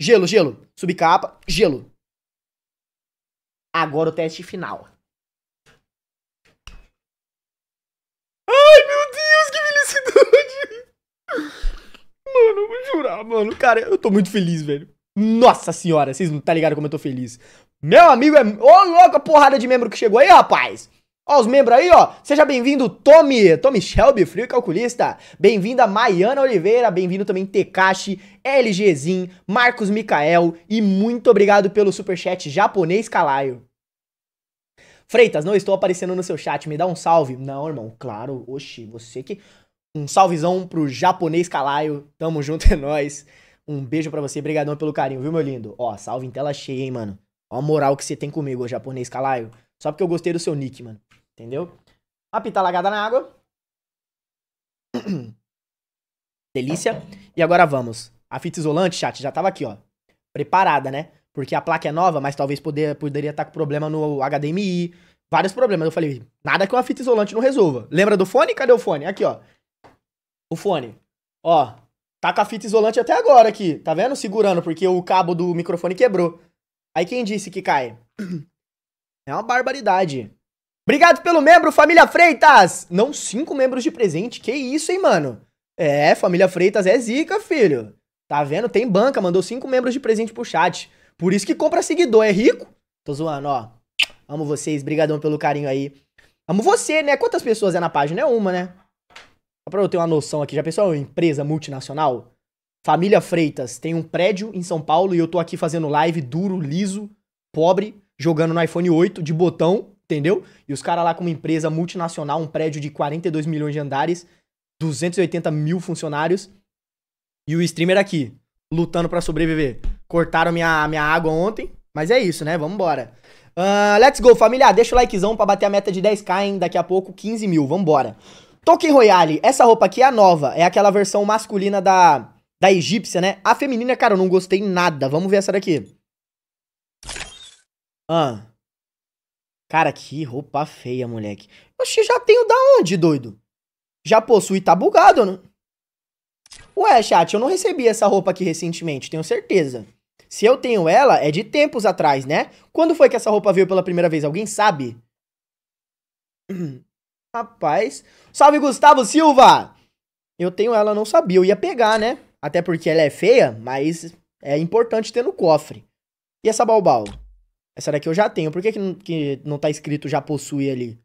Gelo, gelo. Subcapa, gelo. Agora o teste final. Ai, meu Deus, que felicidade! Mano, eu vou jurar, mano. Cara, eu tô muito feliz, velho. Nossa senhora, vocês não tá ligado como eu tô feliz. Meu amigo é. Ô, louca porrada de membro que chegou aí, rapaz! Ó, os membros aí, ó. Seja bem-vindo, Tommy, Tommy Shelby, frio calculista. Bem-vinda, Maiana Oliveira. Bem-vindo também, Tekashi, LGzin, Marcos Mikael. E muito obrigado pelo superchat japonês Calaio. Freitas, não estou aparecendo no seu chat. Me dá um salve. Não, irmão, claro. Oxi, você que. Um salvezão pro japonês Calaio. Tamo junto, é nóis. Um beijo para você. Obrigadão pelo carinho, viu, meu lindo? Ó, salve em tela cheia, hein, mano. Ó a moral que você tem comigo, japonês Calaio. Só porque eu gostei do seu nick, mano. Entendeu? A pita lagada na água. Delícia. E agora vamos. A fita isolante, chat, já tava aqui, ó. Preparada, né? Porque a placa é nova, mas talvez poder, poderia estar tá com problema no HDMI. Vários problemas. Eu falei, nada que uma fita isolante não resolva. Lembra do fone? Cadê o fone? Aqui, ó. O fone. Ó. Tá com a fita isolante até agora aqui. Tá vendo? Segurando, porque o cabo do microfone quebrou. Aí quem disse que cai? É uma barbaridade. Obrigado pelo membro, família Freitas! Não, cinco membros de presente, que isso, hein, mano? É, família Freitas é zica, filho. Tá vendo? Tem banca, mandou cinco membros de presente pro chat. Por isso que compra seguidor, é rico? Tô zoando, ó. Amo vocês, brigadão pelo carinho aí. Amo você, né? Quantas pessoas é na página? É uma, né? Só pra eu ter uma noção aqui, já pensou em empresa multinacional? Família Freitas tem um prédio em São Paulo e eu tô aqui fazendo live duro, liso, pobre, jogando no iPhone 8 de botão Entendeu? E os caras lá com uma empresa multinacional, um prédio de 42 milhões de andares, 280 mil funcionários. E o streamer aqui, lutando para sobreviver. Cortaram minha, minha água ontem, mas é isso, né? Vambora. Uh, let's go, família. Deixa o likezão pra bater a meta de 10k, hein? Daqui a pouco, 15 mil. Vambora. Token Royale. Essa roupa aqui é a nova. É aquela versão masculina da, da egípcia, né? A feminina, cara, eu não gostei nada. Vamos ver essa daqui. Ah. Uh. Cara, que roupa feia, moleque. Oxe, já tenho da onde, doido? Já possui, tá bugado, não? Ué, chat, eu não recebi essa roupa aqui recentemente, tenho certeza. Se eu tenho ela, é de tempos atrás, né? Quando foi que essa roupa veio pela primeira vez? Alguém sabe? Rapaz. Salve, Gustavo Silva! Eu tenho ela, não sabia. Eu ia pegar, né? Até porque ela é feia, mas é importante ter no cofre. E essa balbal? Essa daqui eu já tenho. Por que, que, não, que não tá escrito já possui ali?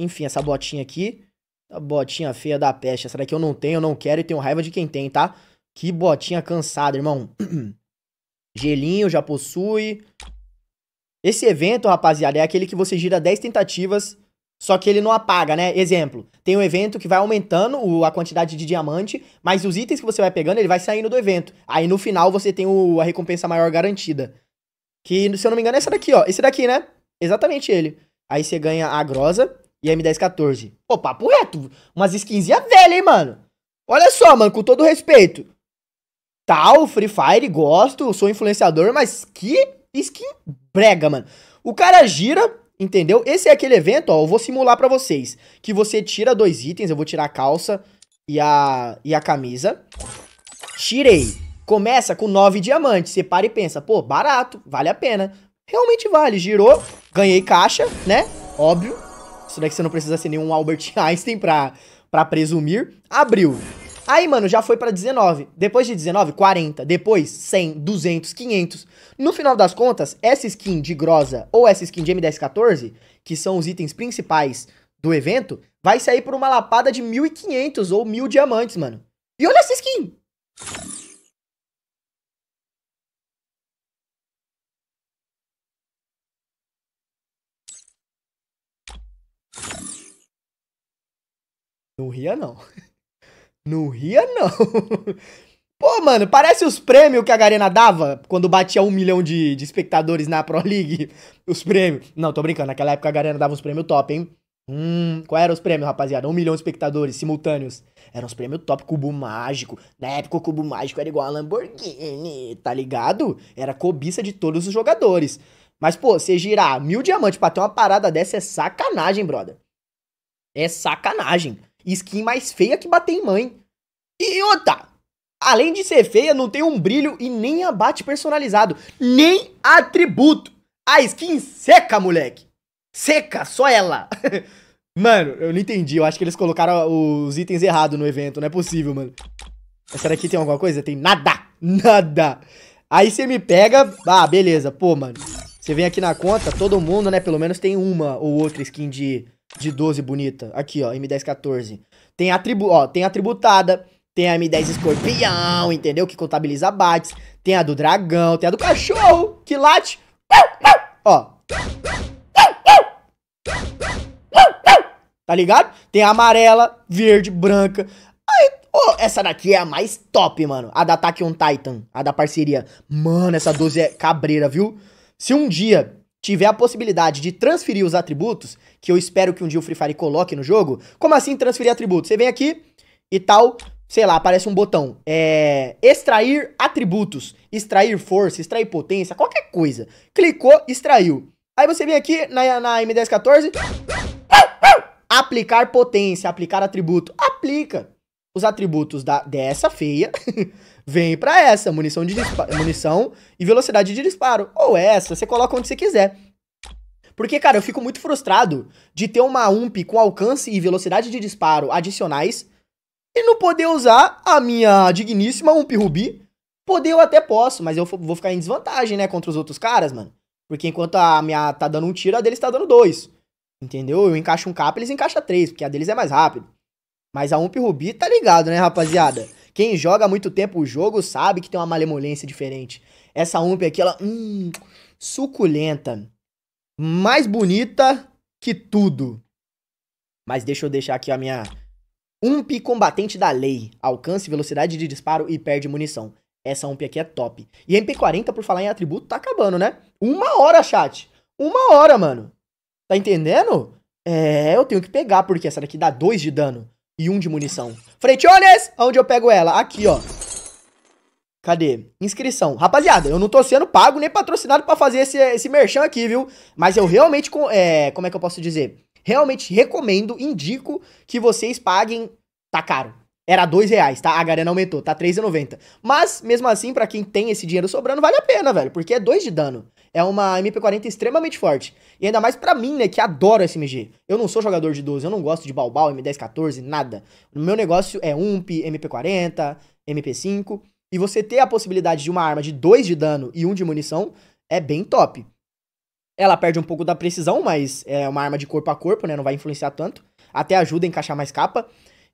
Enfim, essa botinha aqui. A botinha feia da peste. Essa daqui eu não tenho, eu não quero e tenho raiva de quem tem, tá? Que botinha cansada, irmão. Gelinho já possui. Esse evento, rapaziada, é aquele que você gira 10 tentativas, só que ele não apaga, né? Exemplo, tem um evento que vai aumentando o, a quantidade de diamante, mas os itens que você vai pegando, ele vai saindo do evento. Aí no final você tem o, a recompensa maior garantida. Que, se eu não me engano, é essa daqui, ó. Esse daqui, né? Exatamente ele. Aí você ganha a Grosa e a M1014. Pô, papo reto. Umas skinzinhas velhas, hein, mano? Olha só, mano, com todo respeito. Tal, tá, Free Fire, gosto, sou influenciador, mas que skin brega, mano. O cara gira, entendeu? Esse é aquele evento, ó, eu vou simular pra vocês. Que você tira dois itens, eu vou tirar a calça e a, e a camisa. Tirei começa com 9 diamantes. Você para e pensa, pô, barato, vale a pena. Realmente vale, girou, ganhei caixa, né? Óbvio. Isso daqui você não precisa ser nenhum Albert Einstein pra, pra presumir. Abriu. Aí, mano, já foi pra 19. Depois de 19, 40. Depois, 100, 200, 500. No final das contas, essa skin de Groza ou essa skin de M1014, que são os itens principais do evento, vai sair por uma lapada de 1.500 ou 1.000 diamantes, mano. E olha essa skin! Não ria, não. Não ria, não. Pô, mano, parece os prêmios que a Garena dava quando batia um milhão de, de espectadores na Pro League. Os prêmios. Não, tô brincando. Naquela época a Garena dava uns prêmios top, hein? Hum, qual era os prêmios, rapaziada? Um milhão de espectadores simultâneos. Eram os prêmios top Cubo Mágico. Na época o Cubo Mágico era igual a Lamborghini, tá ligado? Era cobiça de todos os jogadores. Mas, pô, você girar mil diamantes pra ter uma parada dessa é sacanagem, brother. É sacanagem. Skin mais feia que bater em mãe. E outra, além de ser feia, não tem um brilho e nem abate personalizado, nem atributo. A skin seca, moleque. Seca, só ela. mano, eu não entendi. Eu acho que eles colocaram os itens errados no evento. Não é possível, mano. Essa daqui tem alguma coisa? Tem nada. Nada. Aí você me pega. Ah, beleza. Pô, mano. Você vem aqui na conta, todo mundo, né? Pelo menos tem uma ou outra skin de de 12 bonita. Aqui, ó, M1014. Tem a, tribu, ó, tem a tributada, tem a M10 escorpião, entendeu? Que contabiliza bates. Tem a do dragão, tem a do cachorro, que late. Ó. Tá ligado? Tem a amarela, verde, branca. ai oh, essa daqui é a mais top, mano. A da Attack on Titan, a da parceria. Mano, essa 12 é cabreira, viu? Se um dia tiver a possibilidade de transferir os atributos, que eu espero que um dia o Free Fire coloque no jogo, como assim transferir atributos? Você vem aqui e tal, sei lá, aparece um botão, é, extrair atributos, extrair força, extrair potência, qualquer coisa. Clicou, extraiu. Aí você vem aqui na, na M1014, aplicar potência, aplicar atributo, aplica os atributos da, dessa feia Vem pra essa, munição, de munição e velocidade de disparo. Ou essa, você coloca onde você quiser. Porque, cara, eu fico muito frustrado de ter uma UMP com alcance e velocidade de disparo adicionais e não poder usar a minha digníssima UMP Rubi. Poder eu até posso, mas eu vou ficar em desvantagem, né, contra os outros caras, mano. Porque enquanto a minha tá dando um tiro, a deles tá dando dois. Entendeu? Eu encaixo um capa, eles encaixam três, porque a deles é mais rápido. Mas a UMP Rubi tá ligado, né, rapaziada? Quem joga há muito tempo o jogo sabe que tem uma malemolência diferente. Essa ump aqui, ela. Hum, suculenta. Mais bonita que tudo. Mas deixa eu deixar aqui a minha. Ump combatente da lei. Alcance, velocidade de disparo e perde munição. Essa ump aqui é top. E MP40, por falar em atributo, tá acabando, né? Uma hora, chat. Uma hora, mano. Tá entendendo? É, eu tenho que pegar, porque essa daqui dá dois de dano e um de munição. Freitiones, onde eu pego ela? Aqui, ó. Cadê? Inscrição. Rapaziada, eu não tô sendo pago nem patrocinado pra fazer esse, esse merchan aqui, viu? Mas eu realmente, é, como é que eu posso dizer? Realmente recomendo, indico que vocês paguem... Tá caro, era dois reais, tá? A Garena aumentou, tá 3,90. Mas, mesmo assim, para quem tem esse dinheiro sobrando, vale a pena, velho. Porque é 2 de dano. É uma MP40 extremamente forte. E ainda mais pra mim, né, que adoro SMG. Eu não sou jogador de 12, eu não gosto de Balbal, M1014, nada. O meu negócio é UMP, MP40, MP5. E você ter a possibilidade de uma arma de 2 de dano e 1 um de munição é bem top. Ela perde um pouco da precisão, mas é uma arma de corpo a corpo, né? Não vai influenciar tanto. Até ajuda a encaixar mais capa.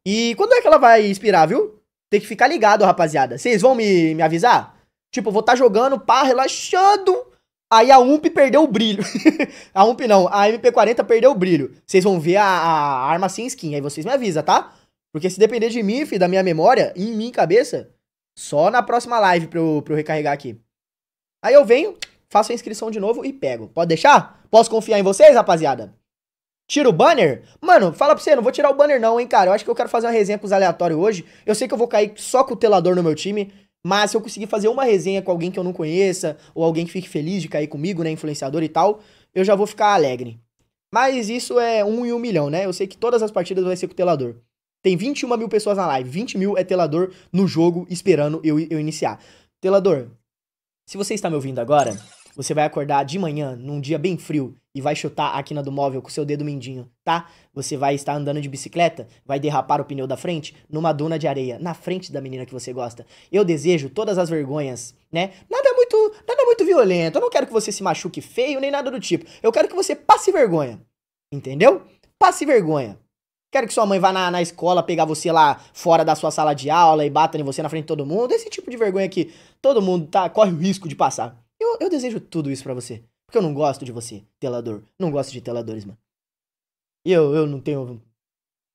E quando é que ela vai expirar, viu? Tem que ficar ligado, rapaziada. Vocês vão me, me avisar? Tipo, vou estar tá jogando, pá, relaxando. Aí a UMP perdeu o brilho. a UMP não, a MP40 perdeu o brilho. Vocês vão ver a, a, arma sem skin, aí vocês me avisam, tá? Porque se depender de mim, filho, da minha memória, em minha cabeça, só na próxima live pra eu, pra eu recarregar aqui. Aí eu venho, faço a inscrição de novo e pego. Pode deixar? Posso confiar em vocês, rapaziada? Tira o banner? Mano, fala pra você, não vou tirar o banner não, hein, cara. Eu acho que eu quero fazer um resenha com os aleatórios hoje. Eu sei que eu vou cair só com o telador no meu time. Mas se eu conseguir fazer uma resenha com alguém que eu não conheça, ou alguém que fique feliz de cair comigo, né, influenciador e tal, eu já vou ficar alegre. Mas isso é um em um milhão, né? Eu sei que todas as partidas vai ser com o telador. Tem 21 mil pessoas na live, 20 mil é telador no jogo esperando eu, eu iniciar. Telador, se você está me ouvindo agora, você vai acordar de manhã, num dia bem frio, e vai chutar a quina do móvel com seu dedo mindinho, tá? Você vai estar andando de bicicleta, vai derrapar o pneu da frente numa duna de areia, na frente da menina que você gosta. Eu desejo todas as vergonhas, né? Nada muito, nada muito violento. Eu não quero que você se machuque feio nem nada do tipo. Eu quero que você passe vergonha. Entendeu? Passe vergonha. Quero que sua mãe vá na, na escola pegar você lá fora da sua sala de aula e bata em você na frente de todo mundo. Esse tipo de vergonha que todo mundo tá, corre o risco de passar. Eu, eu desejo tudo isso para você. Porque eu não gosto de você, telador. Não gosto de teladores, mano. Eu, eu não tenho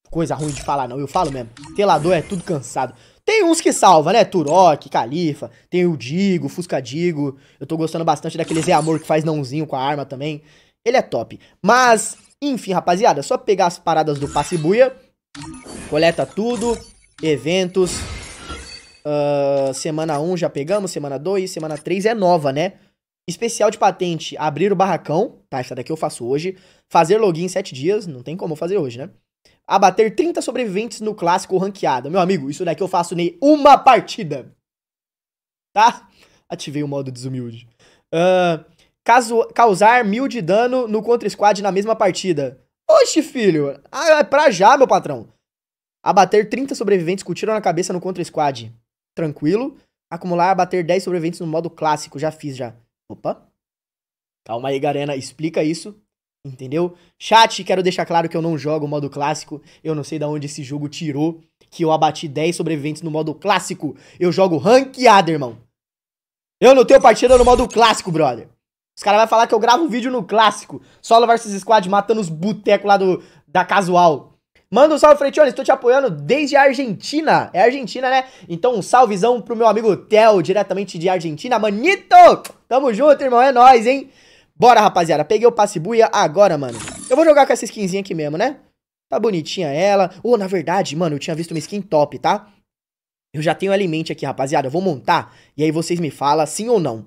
coisa ruim de falar, não. Eu falo mesmo. Telador é tudo cansado. Tem uns que salva, né? Turok, Califa. Tem o Digo, Fusca Digo. Eu tô gostando bastante daquele Zé Amor que faz nãozinho com a arma também. Ele é top. Mas, enfim, rapaziada. Só pegar as paradas do Passibuia. Coleta tudo. Eventos. Uh, semana 1 já pegamos. Semana 2. Semana 3 é nova, né? Especial de patente, abrir o barracão, tá? Essa daqui eu faço hoje. Fazer login em 7 dias, não tem como fazer hoje, né? Abater 30 sobreviventes no clássico ranqueado. Meu amigo, isso daqui eu faço em uma partida. Tá? Ativei o modo desumilde. Uh, caso, causar mil de dano no contra-squad na mesma partida. Oxe, filho! Ah, é pra já, meu patrão. Abater 30 sobreviventes com tiro na cabeça no contra-squad. Tranquilo. Acumular, abater 10 sobreviventes no modo clássico. Já fiz, já. Opa. Calma aí, Garena, explica isso. Entendeu? Chat, quero deixar claro que eu não jogo o modo clássico. Eu não sei de onde esse jogo tirou que eu abati 10 sobreviventes no modo clássico. Eu jogo ranqueado, irmão. Eu não tenho partida no modo clássico, brother. Os caras vão falar que eu gravo um vídeo no clássico. Solo vs Squad matando os botecos lá do, da casual. Manda um salve, Freitione, estou te apoiando desde a Argentina. É Argentina, né? Então um salvezão pro meu amigo Theo, diretamente de Argentina. Manito! Tamo junto, irmão, é nóis, hein? Bora, rapaziada. Peguei o passe buia agora, mano. Eu vou jogar com essa skinzinha aqui mesmo, né? Tá bonitinha ela. Ô, oh, na verdade, mano, eu tinha visto uma skin top, tá? Eu já tenho ela em mente aqui, rapaziada. Eu vou montar e aí vocês me falam sim ou não.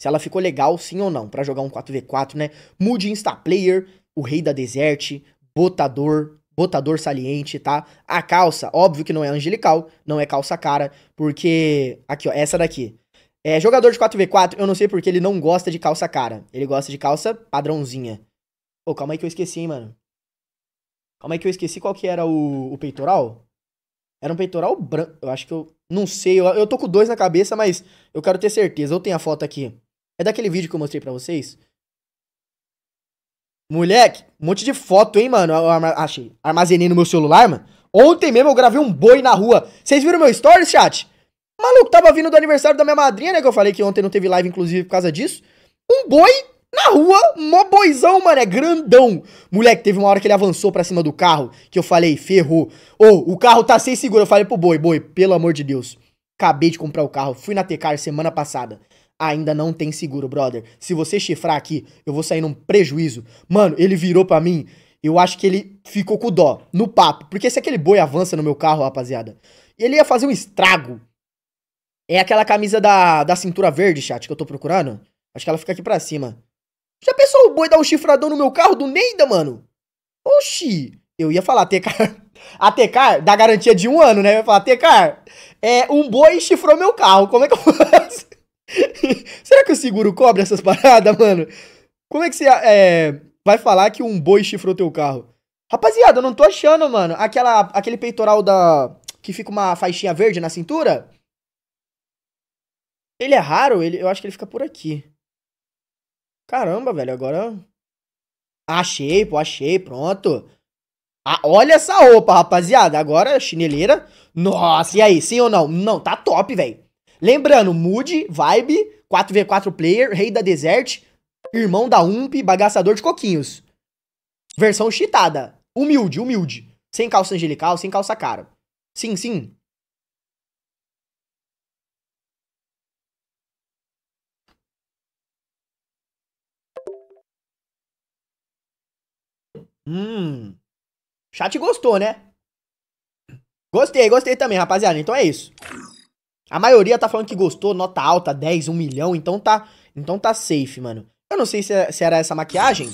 Se ela ficou legal, sim ou não, para jogar um 4v4, né? Mood Insta Player, o rei da deserte, botador, botador saliente, tá? A calça, óbvio que não é angelical, não é calça cara, porque. Aqui, ó, essa daqui. É, jogador de 4v4, eu não sei porque ele não gosta de calça cara. Ele gosta de calça padrãozinha. Pô, calma aí que eu esqueci, hein, mano. Calma aí que eu esqueci qual que era o, o peitoral. Era um peitoral branco. Eu acho que eu. Não sei, eu, eu tô com dois na cabeça, mas eu quero ter certeza. Eu tenho a foto aqui. É daquele vídeo que eu mostrei para vocês. Moleque, um monte de foto, hein, mano? Eu achei. Armazenei no meu celular, mano. Ontem mesmo eu gravei um boi na rua. Vocês viram meu story, chat? Maluco, tava vindo do aniversário da minha madrinha, né? Que eu falei que ontem não teve live, inclusive, por causa disso. Um boi na rua, mó boizão, mano, é grandão. Moleque, teve uma hora que ele avançou pra cima do carro, que eu falei, ferrou. Ô, oh, o carro tá sem seguro. Eu falei pro boi, boi, pelo amor de Deus. Acabei de comprar o carro, fui na Tecar semana passada ainda não tem seguro, brother. Se você chifrar aqui, eu vou sair num prejuízo. Mano, ele virou para mim. Eu acho que ele ficou com dó, no papo. Porque se aquele boi avança no meu carro, rapaziada, ele ia fazer um estrago. É aquela camisa da, da cintura verde, chat, que eu tô procurando. Acho que ela fica aqui pra cima. Já pensou o boi dar um chifradão no meu carro do Neida, mano? Oxi! Eu ia falar, Tecar. A Tecar dá garantia de um ano, né? Eu ia falar, Tecar, é, um boi chifrou meu carro. Como é que eu faço? Será que o seguro cobra essas paradas, mano? Como é que você é, vai falar que um boi chifrou teu carro? Rapaziada, eu não tô achando, mano. Aquela, aquele peitoral da. que fica uma faixinha verde na cintura. Ele é raro, ele, eu acho que ele fica por aqui. Caramba, velho, agora. Achei, pô, achei, pronto. Ah, olha essa roupa, rapaziada. Agora, chineleira. Nossa, e aí, sim ou não? Não, tá top, velho. Lembrando, Mood, Vibe, 4v4 player, rei da Desert, irmão da UMP, bagaçador de coquinhos. Versão cheatada. Humilde, humilde. Sem calça angelical, sem calça cara. Sim, sim. Hum. Chat gostou, né? Gostei, gostei também, rapaziada. Então é isso. A maioria tá falando que gostou, nota alta, 10, 1 milhão, então tá, então tá safe, mano. Eu não sei se, se era essa maquiagem,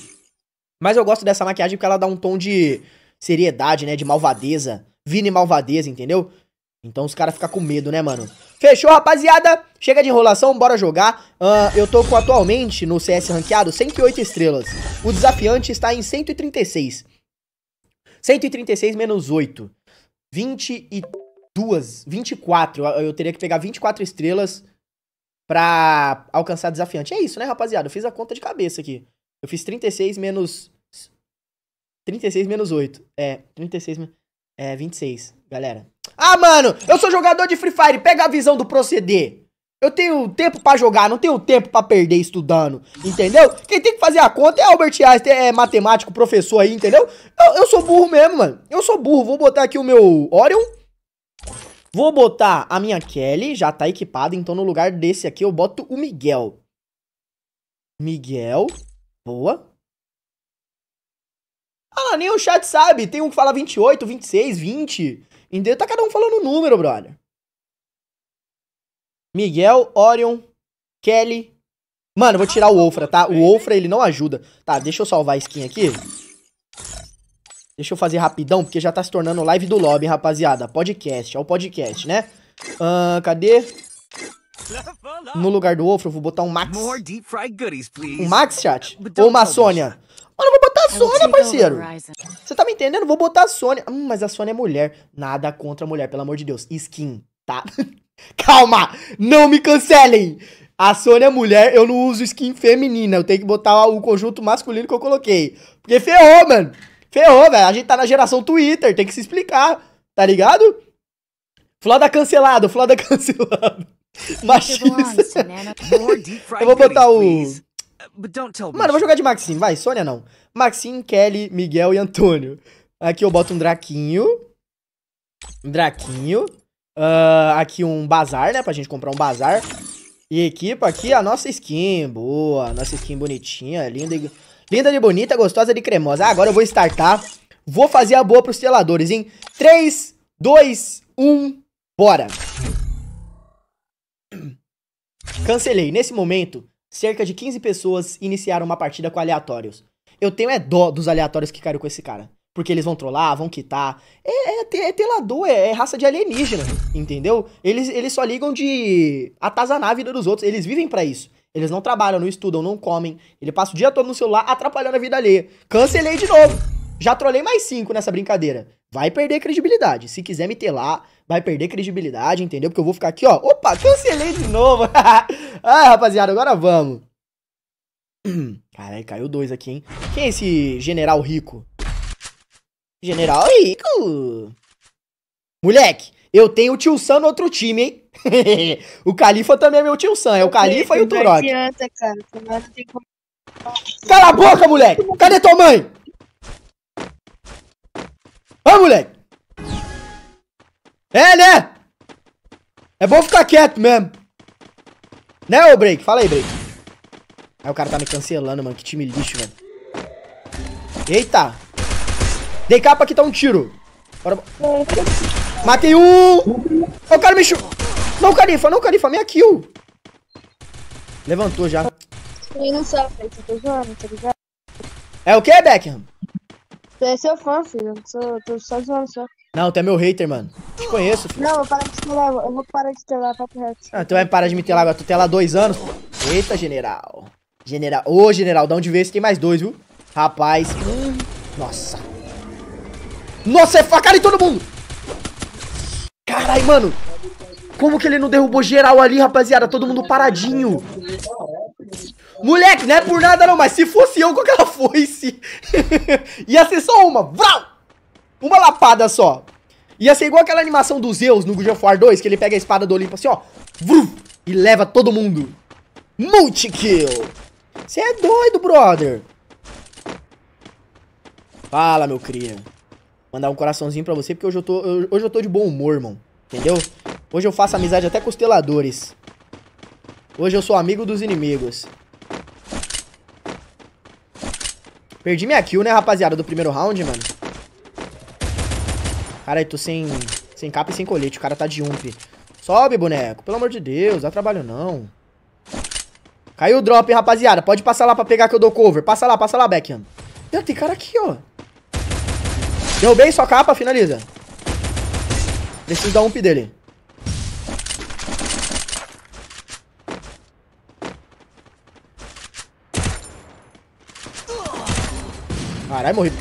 mas eu gosto dessa maquiagem porque ela dá um tom de seriedade, né, de malvadeza. Vini malvadeza, entendeu? Então os caras ficam com medo, né, mano? Fechou, rapaziada? Chega de enrolação, bora jogar. Uh, eu tô com atualmente no CS ranqueado 108 estrelas. O desafiante está em 136. 136 menos 8. 23 duas, 24. Eu, eu teria que pegar 24 estrelas pra alcançar desafiante. É isso, né, rapaziada? Eu fiz a conta de cabeça aqui. Eu fiz 36 menos. 36 menos 8. É, 36 menos. É, 26, galera. Ah, mano, eu sou jogador de Free Fire. Pega a visão do proceder. Eu tenho tempo para jogar, não tenho tempo para perder estudando, entendeu? Quem tem que fazer a conta é Albert Einstein, é matemático, professor aí, entendeu? Eu, eu sou burro mesmo, mano. Eu sou burro. Vou botar aqui o meu Orion. Vou botar a minha Kelly, já tá equipada, então no lugar desse aqui eu boto o Miguel. Miguel, boa. Ah lá, nem o chat sabe, tem um que fala 28, 26, 20, entendeu? Tá cada um falando o número, brother. Miguel, Orion, Kelly. Mano, eu vou tirar o Ofra, tá? O Ofra, ele não ajuda. Tá, deixa eu salvar a skin aqui. Deixa eu fazer rapidão, porque já tá se tornando live do lobby, rapaziada. Podcast, é o podcast, né? Uh, cadê? No lugar do Ofro, eu vou botar um Max. Um Max, chat? Ou uma Sônia? Mano, eu vou botar a Sônia, parceiro. Você tá me entendendo? Vou botar a Sônia. Hum, mas a Sônia é mulher. Nada contra a mulher, pelo amor de Deus. Skin, tá? Calma! Não me cancelem! A Sônia é mulher, eu não uso skin feminina. Eu tenho que botar o conjunto masculino que eu coloquei. Porque ferrou, mano. Ferrou, velho. A gente tá na geração Twitter, tem que se explicar, tá ligado? Floda cancelado, da cancelado. Machista. Eu vou botar o. Mano, eu vou jogar de Maxim, vai, Sônia não. Maxim, Kelly, Miguel e Antônio. Aqui eu boto um Draquinho. Um Draquinho. Uh, aqui um bazar, né? Pra gente comprar um bazar. E equipa aqui a nossa skin. Boa, nossa skin bonitinha, linda e. Linda de bonita, gostosa de cremosa. Ah, agora eu vou startar. Vou fazer a boa pros teladores, hein? 3, 2, 1, bora! Cancelei. Nesse momento, cerca de 15 pessoas iniciaram uma partida com aleatórios. Eu tenho é dó dos aleatórios que caíram com esse cara. Porque eles vão trollar, vão quitar. É, é, é telador, é, é, raça de alienígena, entendeu? Eles, eles só ligam de atazanar a vida dos outros. Eles vivem para isso. Eles não trabalham, não estudam, não comem. Ele passa o dia todo no celular atrapalhando a vida alheia. Cancelei de novo. Já trolei mais cinco nessa brincadeira. Vai perder credibilidade. Se quiser me ter lá, vai perder credibilidade, entendeu? Porque eu vou ficar aqui, ó. Opa, cancelei de novo. ah, rapaziada, agora vamos. Caralho, caiu dois aqui, hein? Quem é esse general rico? General rico! Moleque, eu tenho o tio Sam no outro time, hein? o Califa também é meu tio Sam, é o Califa e o Turok. Adianta, cara. Cala a boca, moleque! Cadê tua mãe? Ô, moleque! É, né? É bom ficar quieto mesmo. Né, ô Break? Fala aí, Break. Aí o cara tá me cancelando, mano. Que time lixo, velho. Eita. Dei capa aqui, tá um tiro. Bora... É. Matei um! O cara me chutou. Não, Califa, não, Califa, minha kill. Levantou já. Eu não sabe, tô zoando, tô tá ligado? É o que, Beckham? Você é seu fã, filho. Eu sou, tô só zoando só. Não, tu é meu hater, mano. Te conheço, filho. Não, eu vou parar de telar. Eu vou parar de telar, papo reto. Ah, tu vai parar de me telar agora. Tu telar dois anos, Eita, general. General. Ô, general, dá um de vez, tem mais dois, viu? Rapaz. Nossa. Nossa, é facada em todo mundo. Caralho, mano. Como que ele não derrubou geral ali, rapaziada? Todo mundo paradinho. Moleque, não é por nada não, mas se fosse eu com aquela foice, ia ser só uma. Vrau! Uma lapada só. Ia ser igual aquela animação do Zeus no God of War 2, que ele pega a espada do Olimpo assim, ó. Vrum, e leva todo mundo. Multikill. Você é doido, brother. Fala, meu cria. Mandar um coraçãozinho pra você, porque hoje eu tô, hoje eu tô de bom humor, irmão. Entendeu? Hoje eu faço amizade até com os teladores. Hoje eu sou amigo dos inimigos. Perdi minha kill, né, rapaziada, do primeiro round, mano. Cara, eu tô sem, sem capa e sem colete. O cara tá de ump. Sobe, boneco. Pelo amor de Deus, dá trabalho não. Caiu o drop, rapaziada. Pode passar lá pra pegar que eu dou cover. Passa lá, passa lá, Beckham. Não, tem cara aqui, ó. Derrubei sua capa, finaliza. Preciso dar ump dele. Caralho, morri.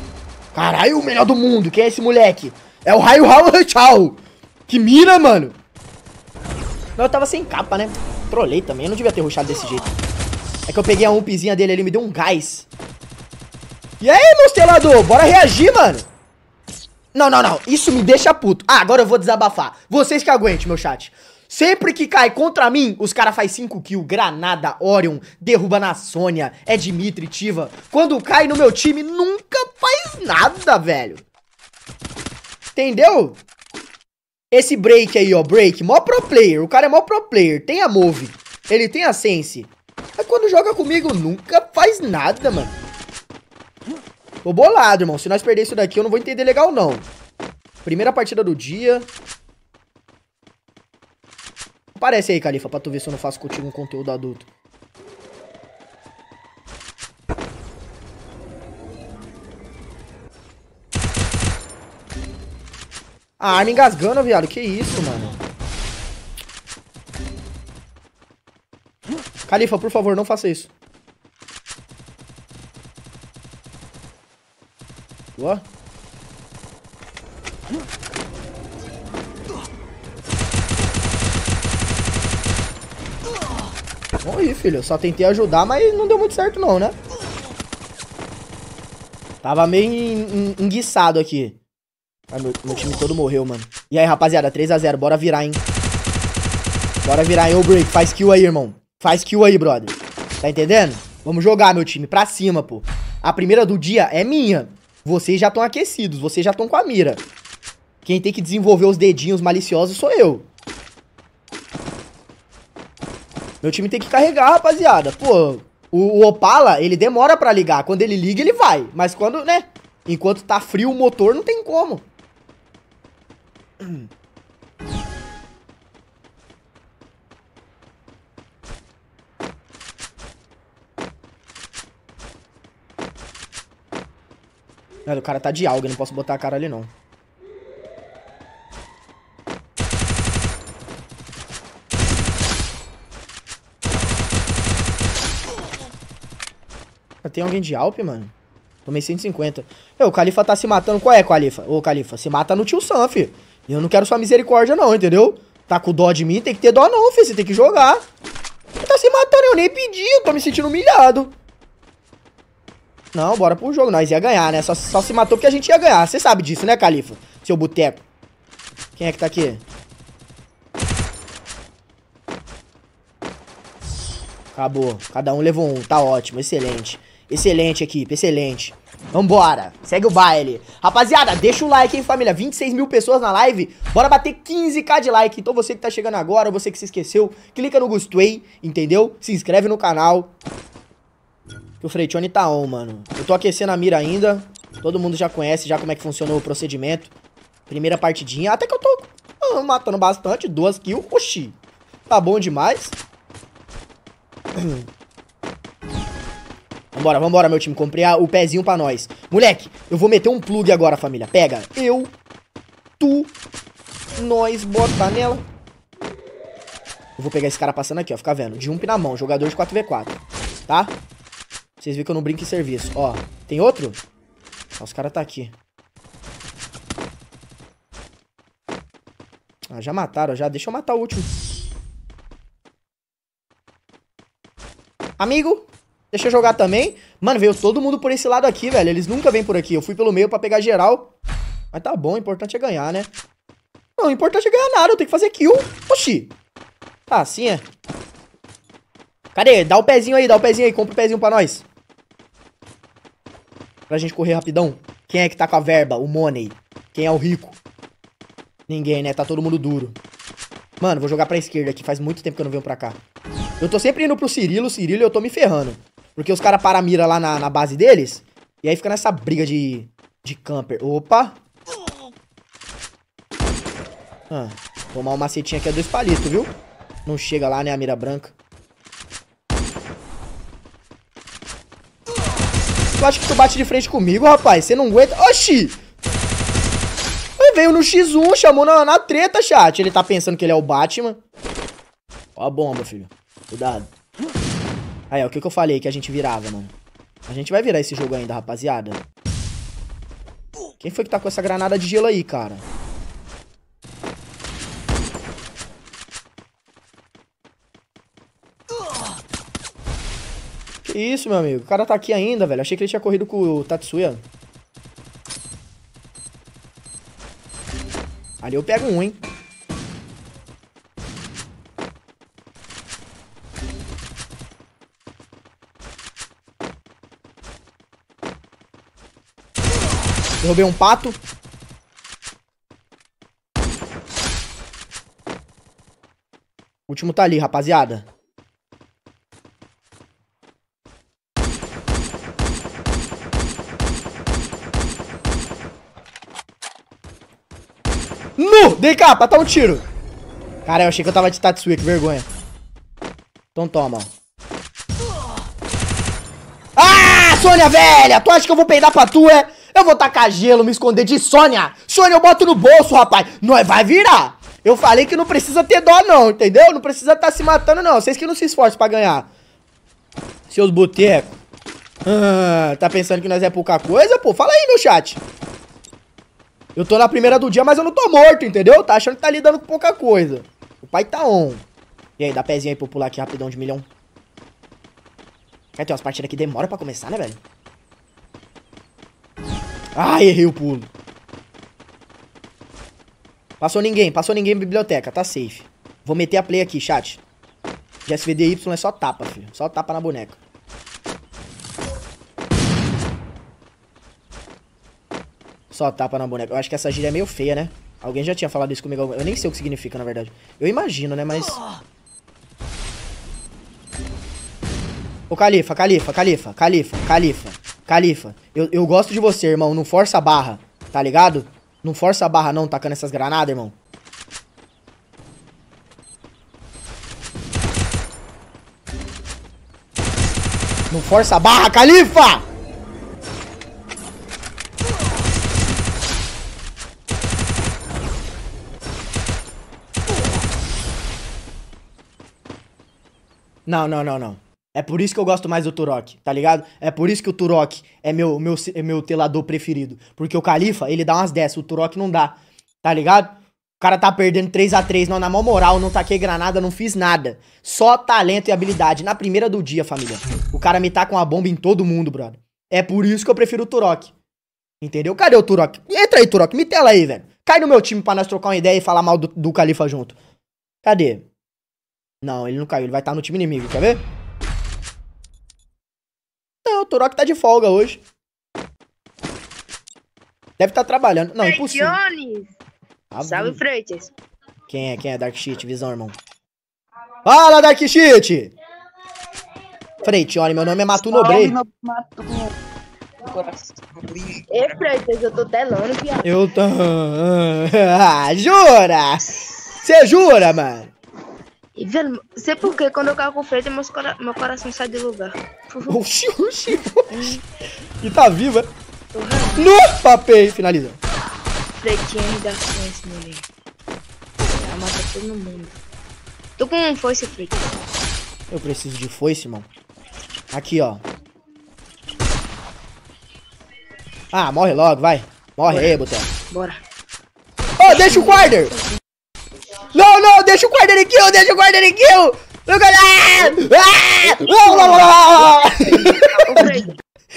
Caralho, o melhor do mundo. Quem é esse moleque? É o Raio Raul Tchau. Que mira, mano. Mas eu tava sem capa, né? Trolei também. Eu não devia ter ruxado desse jeito. É que eu peguei a umpzinha dele, ele me deu um gás. E aí, meu Bora reagir, mano. Não, não, não. Isso me deixa puto. Ah, agora eu vou desabafar. Vocês que aguentem, meu chat. Sempre que cai contra mim, os caras faz 5 kills. Granada, Orion, derruba na Sônia, é Dimitri, Tiva. Quando cai no meu time, nunca faz nada, velho. Entendeu? Esse break aí, ó, break, mó pro player. O cara é mó pro player, tem a move, ele tem a sense. Mas quando joga comigo, nunca faz nada, mano. Tô bolado, irmão. Se nós perder isso daqui, eu não vou entender legal, não. Primeira partida do dia. Aparece aí, Califa, pra tu ver se eu não faço contigo um conteúdo adulto. A arma engasgando, viado. Que isso, mano. Califa, por favor, não faça isso. Boa. Bom aí, filho. Só tentei ajudar, mas não deu muito certo não, né? Tava meio enguiçado aqui. Ai, meu, meu, time todo morreu, mano. E aí, rapaziada, 3x0. Bora virar, hein? Bora virar, hein? Ô, Break, faz kill aí, irmão. Faz kill aí, brother. Tá entendendo? Vamos jogar, meu time. Pra cima, pô. A primeira do dia é minha. Vocês já estão aquecidos. Vocês já estão com a mira. Quem tem que desenvolver os dedinhos maliciosos sou eu. Meu time tem que carregar, rapaziada. Pô, o, o Opala, ele demora pra ligar. Quando ele liga, ele vai. Mas quando, né? Enquanto tá frio o motor, não tem como. Olha, o cara tá de alga, não posso botar a cara ali não. Tem alguém de Alp, mano? Tomei 150. Eu, o Califa tá se matando. Qual é, Califa? Ô, Califa, se mata no tio Sam, fi. Eu não quero sua misericórdia, não, entendeu? Tá com dó de mim, tem que ter dó não, fi. Você tem que jogar. Ele tá se matando, eu nem pedi. Eu tô me sentindo humilhado. Não, bora pro jogo. Nós ia ganhar, né? Só, só se matou porque a gente ia ganhar. Você sabe disso, né, Califa? Seu boteco. Quem é que tá aqui? Acabou. Cada um levou um. Tá ótimo, excelente. Excelente, equipe, excelente. Vambora, segue o baile. Rapaziada, deixa o like, hein, família. 26 mil pessoas na live. Bora bater 15k de like. Então você que tá chegando agora, você que se esqueceu, clica no gostei, entendeu? Se inscreve no canal. Que o Freichone tá on, mano. Eu tô aquecendo a mira ainda. Todo mundo já conhece já como é que funcionou o procedimento. Primeira partidinha. Até que eu tô ah, matando bastante. Duas kills. Oxi, tá bom demais. Vambora, vambora, meu time. Comprei a, o pezinho pra nós. Moleque, eu vou meter um plug agora, família. Pega. Eu, tu, nós, bota nela. Eu vou pegar esse cara passando aqui, ó. Fica vendo. De um na mão. Jogador de 4v4. Tá? Vocês viram que eu não brinco em serviço. Ó, tem outro? Ó, os caras tá aqui. Ah, já mataram, já. Deixa eu matar o último. Amigo, Deixa eu jogar também. Mano, veio todo mundo por esse lado aqui, velho. Eles nunca vêm por aqui. Eu fui pelo meio pra pegar geral. Mas tá bom, o importante é ganhar, né? Não, o importante é ganhar nada. Eu tenho que fazer kill. Oxi. Tá, assim é. Cadê? Dá o pezinho aí, dá o pezinho aí. Compra o pezinho pra nós. Pra gente correr rapidão. Quem é que tá com a verba? O money. Quem é o rico? Ninguém, né? Tá todo mundo duro. Mano, vou jogar pra esquerda aqui. Faz muito tempo que eu não venho pra cá. Eu tô sempre indo pro Cirilo. Cirilo, eu tô me ferrando. Porque os caras param a mira lá na, na, base deles. E aí fica nessa briga de, de camper. Opa! Ah, tomar uma macetinha aqui é dois palitos, viu? Não chega lá, né, a mira branca. Tu acha que tu bate de frente comigo, rapaz? Você não aguenta... Oxi! Ele veio no X1, chamou na, na treta, chat. Ele tá pensando que ele é o Batman. Ó a bomba, filho. Cuidado. Aí, é o que, que eu falei que a gente virava, mano? A gente vai virar esse jogo ainda, rapaziada. Quem foi que tá com essa granada de gelo aí, cara? Que isso, meu amigo? O cara tá aqui ainda, velho. Achei que ele tinha corrido com o Tatsuya. Ali eu pego um, hein? Derrubei um pato. O último tá ali, rapaziada. Nu! Dei capa, tá um tiro. Cara, eu achei que eu tava de Tatsui, que vergonha. Então toma, ó. Ah, Sônia velha, tu acha que eu vou peidar pra tu, é? Eu vou tacar gelo, me esconder de Sônia. Sônia, eu boto no bolso, rapaz. Nós vai virar. Eu falei que não precisa ter dó, não, entendeu? Não precisa estar tá se matando, não. Vocês que não se esforçam pra ganhar. Seus botecos. Ah, tá pensando que nós é pouca coisa, pô? Fala aí, meu chat. Eu tô na primeira do dia, mas eu não tô morto, entendeu? Tá achando que tá lidando com pouca coisa. O pai tá on. E aí, dá pezinho aí pra eu pular aqui rapidão de milhão. É, tem umas partidas que demora pra começar, né, velho? Ai, errei o pulo. Passou ninguém, passou ninguém na biblioteca, tá safe. Vou meter a play aqui, chat. De SVDY é só tapa, filho. Só tapa na boneca. Só tapa na boneca. Eu acho que essa gíria é meio feia, né? Alguém já tinha falado isso comigo. Eu nem sei o que significa, na verdade. Eu imagino, né? Mas... Ô, Califa, Califa, Califa, Califa, Califa. Califa, eu, eu gosto de você, irmão. Não força a barra, tá ligado? Não força a barra não, tacando essas granadas, irmão. Não força a barra, Califa! Não, não, não, não. É por isso que eu gosto mais do Turok, tá ligado? É por isso que o Turok é meu, meu, é meu telador preferido. Porque o Califa, ele dá umas dessas, o Turok não dá, tá ligado? O cara tá perdendo 3 a 3 não, na mão moral, não taquei granada, não fiz nada. Só talento e habilidade. Na primeira do dia, família. O cara me tá com uma bomba em todo mundo, brother. É por isso que eu prefiro o Turok. Entendeu? Cadê o Turok? Entra aí, Turok, me tela aí, velho. Cai no meu time pra nós trocar uma ideia e falar mal do, do Califa junto. Cadê? Não, ele não caiu, ele vai estar tá no time inimigo, quer ver? Não, o Turok tá de folga hoje. Deve estar tá trabalhando. Não, impossível. Jones, tá Salve, Freitas. Quem é? Quem é? Dark Shit, visão, irmão. Fala, Dark Shit! Freitione, meu nome é Matu Nobre. Matu. Ei, Freitas, eu tô telando, viado. Eu tô... Ah, jura? Você jura, mano? Velho, sei porque quando eu caio com meu, cora meu coração sai de lugar. Oxi, oxi, oxi. E tá viva. Né? No papel, finaliza. me da frente, moleque. Ela mata todo mundo. Tô com um foice, Flick. Eu preciso de foice, mano. Aqui, ó. Ah, morre logo, vai. Morre Bora. aí, botão. Bora. oh, deixa o quarter! deixa o Quarter Kill, deixa o Quarter Kill! Meu cara... ah! Ah!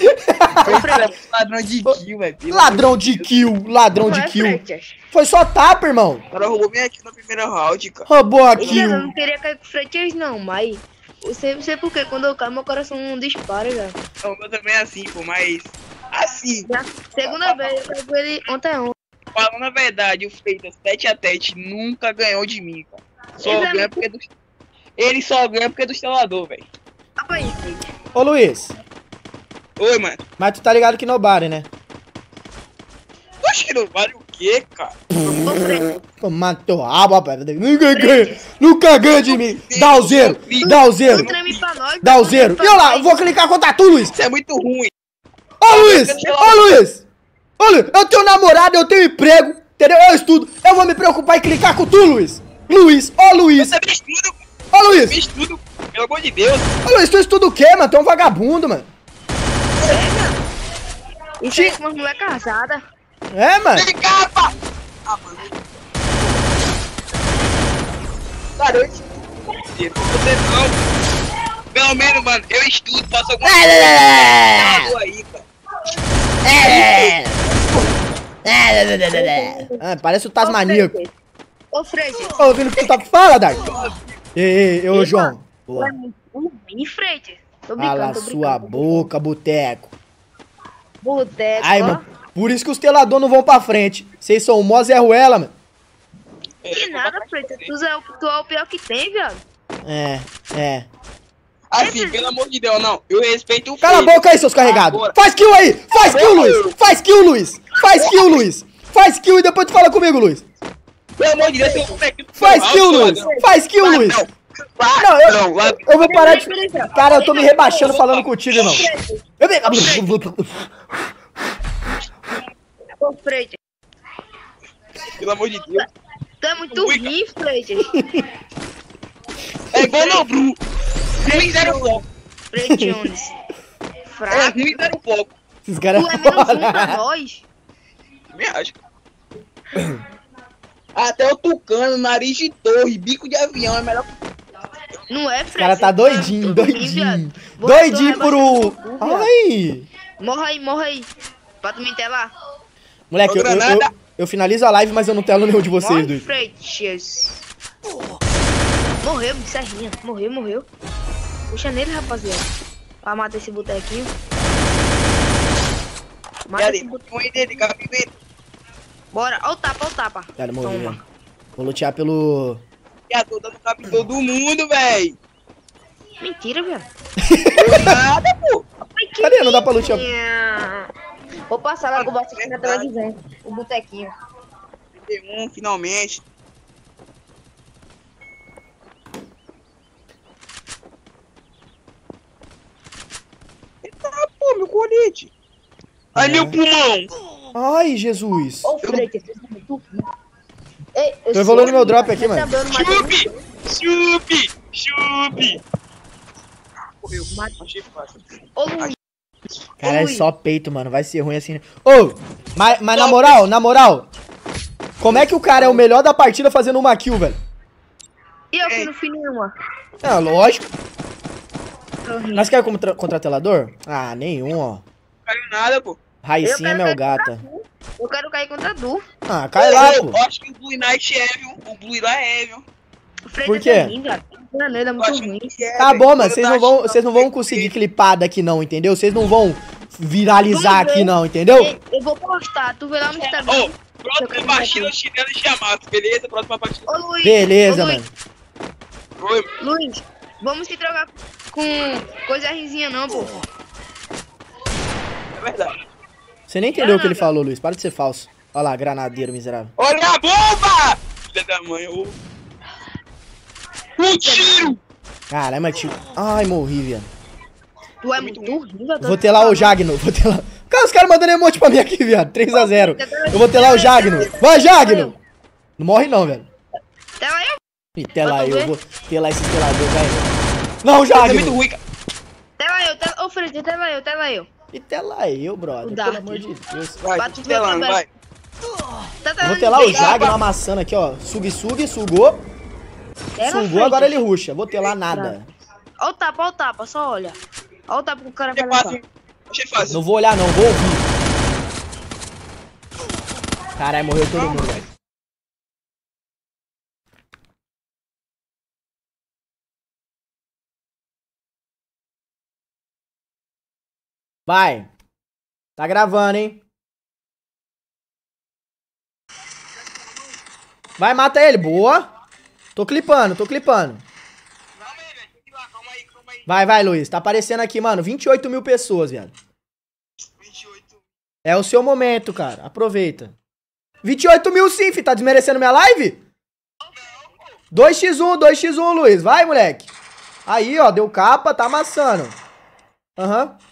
ah! ladrão de kill, velho. Ladrão de kill, ladrão de kill. Foi só tapa, irmão. O cara roubou minha kill no primeiro round, cara. Roubou a kill. Eu não queria cair com o Freitas, não, mas... Eu sei, eu sei porque quando eu caio, meu coração não dispara, velho. Não, eu também é assim, pô, mas... Assim... Na segunda vez, eu caí ele ontem, ontem. Falando a verdade, o Freitas, tete a tete, nunca ganhou de mim, cara. Só Exame. ganha porque é do... Ele só ganha porque é do instalador, velho. Ô Luiz. Oi, mano. Mas tu tá ligado que nobody, né? Oxe, nobody o quê, cara? matou teu rabo, rapaz. Ninguém ganha. Nunca ganha de mim. Dá o zero. Dá o zero. Dá o zero. E olha lá, eu vou clicar contra tu, Luiz. Isso é muito ruim. Ô Luiz! Ô Luiz! Ô Luiz, eu tenho namorado, eu tenho emprego, entendeu? Eu estudo. Eu vou me preocupar em clicar com tu, Luiz. Luiz, ô oh, Luiz! Você me estuda, Ô oh, Luiz! estudo pelo amor de Deus! Ô oh, Luiz, tu estuda o quê, mano? Tu é um vagabundo, mano! É, mano! Isso é uma mulher casada! É, mano! De capa! Ah, mano! Garoto! Você não! Pelo menos, mano, eu estudo, faço alguma coisa! É, aí, cara! É! É, é, é, é. parece o Tasmaníaco! Ô, Fred. Ô, tá ouvindo o que tu tá. Fala, Dark. Ei, ei, ô, João. Boa. Ruim, Fred. Tô Cala sua boca, boteco. Boteco. Ai, mano. Por isso que os teladores não vão pra frente. Vocês são o mó Zé Ruela, mano. Que nada, Fred. Tu, é tu é o pior que tem, viado. É, é. Assim, pelo amor de Deus, não. Eu respeito o Cala a boca aí, seus carregados. Faz kill aí. Faz kill, Luiz. Faz kill, Luiz. Faz kill, Luiz. Faz kill e depois tu fala comigo, Luiz. Pelo amor de Deus, tem um molequinho. Faz kill, Luiz! Faz kill, Luiz! Não, eu, eu vou parar de. Cara, eu tô me rebaixando falando contigo, irmão. Eu me. Ô, Freitas. Pelo amor de Deus. Tá muito ruim, Freitas. É igual não, Bru. Ruim zero foco. Freitas. Jones. É ruim zero foco. Esses caras. Tu é menos um pra nós. Me acho. Até o tucano, nariz de torre, bico de avião é melhor. Não é, Fred? Tá o cara tá doidinho, doidinho. Doidinho por Olha aí. Morra aí, morra aí. Pra tu me telar. Moleque, eu, eu, eu, eu, finalizo a live, mas eu não telo nenhum de vocês Morre, Morreu, Serrinha. É morreu, morreu. Puxa nele, rapaziada. Pra matar esse botequinho. Mata esse Bora. Olha o tapa, olha o tapa. Cara, morreu. Toma. Vou lutear pelo... Já tô dando tapa em todo mundo, véi. Mentira, velho. nada, pô. Ai, Cadê? Não dá pra lutear. Vou passar lá com o botequinho na televisão. O botequinho. 31, finalmente. Eita, tá, pô, meu colete. Ai, meu né? pulmão! Ai, Jesus! eu... Tô evoluindo meu drop aqui, mano. Chup! Chup! Chup! Cara, é só peito, mano. Vai ser ruim assim. Ô, oh, mas, mas na moral, na moral. Como é que o cara é o melhor da partida fazendo uma kill, velho? E eu que não fiz nenhuma. É, lógico. Nós uhum. quer como contratelador? Ah, nenhum, ó caiu nada, pô. Raicinha gata Eu quero cair contra Du. Ah, cai eu, lá, pô. Eu acho que o Blue Knight é, viu? O Blue lá é, viu? Por é quê? muito é ruim. É, é tá bom, mas vocês não vão, vocês não vão conseguir clipar daqui não, entendeu? Vocês não vão viralizar aqui não, entendeu? Eu vou postar, tu vê lá no Instagram. Ô, oh, próxima partida, chinelo e chamado, beleza? Próxima partida. Ô, Luiz, beleza, ô, Luiz. mano. Oi. Luiz, vamos se trocar com coisa rizinha não, pô é verdade. Você nem entendeu o que ele falou, Luiz. Para de ser falso. Olha lá, granadeiro miserável. Olha a bomba! Filha da mãe, eu... Um tiro! Caramba, tio. Ai, morri, velho. Tu é muito burro, Vou ter lá o Jagno, vou ter lá. Cara, os caras mandando emote pra mim aqui, viado. 3x0. Eu vou ter lá o Jagno. Vai, Jagno! Não morre não, velho. Tela eu. E tela eu, vou ter lá esse telador, velho. Não, é Jagno! É muito Tela eu, tela eu, tela eu, tela eu. E tela eu, brother. Pelo amor de Deus. Vai, Bate telando, vai. Tá, tá, vou telar tá, o Jag na maçã aqui, ó. Sugue, sugue, sugou. Era é sugou, agora ele ruxa. Vou telar nada. Olha o tapa, olha o tapa, só olha. Olha o tapa que o cara vai levar. Não vou olhar não, vou ouvir. Caralho, morreu todo mundo, velho. Vai. Tá gravando, hein? Vai, mata ele. Boa. Tô clipando, tô clipando. Vai, vai, Luiz. Tá aparecendo aqui, mano. 28 mil pessoas, viado. É o seu momento, cara. Aproveita. 28 mil sim, filho. Tá desmerecendo minha live? 2x1, 2x1, Luiz. Vai, moleque. Aí, ó. Deu capa, tá amassando. Aham. Uhum.